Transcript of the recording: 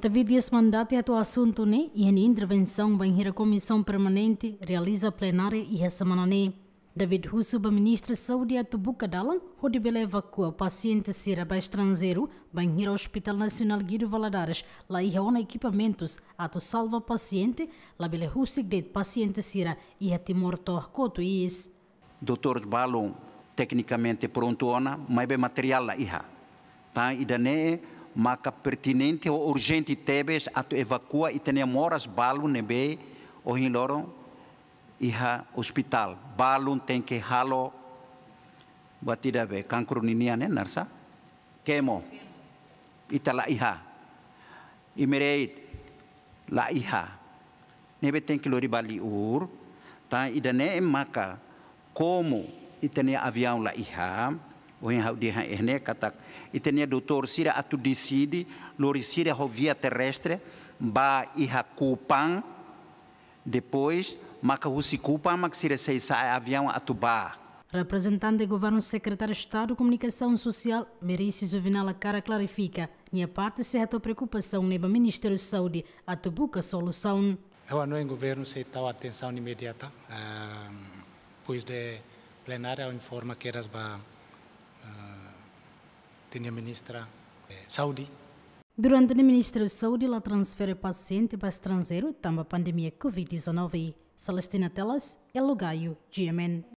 David a esse mandato é e assunto, né? e a intervenção a comissão permanente realiza plenária e a semana, né? David o ministro de Saúde a é Tubuca Dalan, onde ele evacua paciente ser para estrangeiro, banheira Hospital Nacional Guido Valadares, lá e reúne equipamentos, a tu salva paciente, lá ele Husso de paciente ser e a é Timor Torcoto isso? Doutor Balon, tecnicamente pronto, mas material lá, tá? E né? maka pertinente o urgente tebes atu evacua e tenia moras balu nebe o loro iha hospital. Balun tem que halo batida be cancro ninia ne narsa kemo itala iha imereit la iha nebe tem lori bali ur ta idane maka komo itania avian la iha o hau di hene katak itenia doutor sira atu decide lori sira rovia terrestre ba iha Kupang depois maka husi Kupang mak sira sei sai avião atu ba Representante do Governo Secretário de Estado de Comunicação Social, Merice Juvenal Cara clarifica minha parte certa preocupação neba Ministério de Saúde a tubuca solução. Eu não em governo se tal atenção imediata, ah, pois de plenária informa que eras ba tinha ministra eh, Saudi. Durante o Ministério da Saúde, ela transfere paciente para estrangeiro também a pandemia Covid-19. Celestina Telas, El é Lugaio, GMN.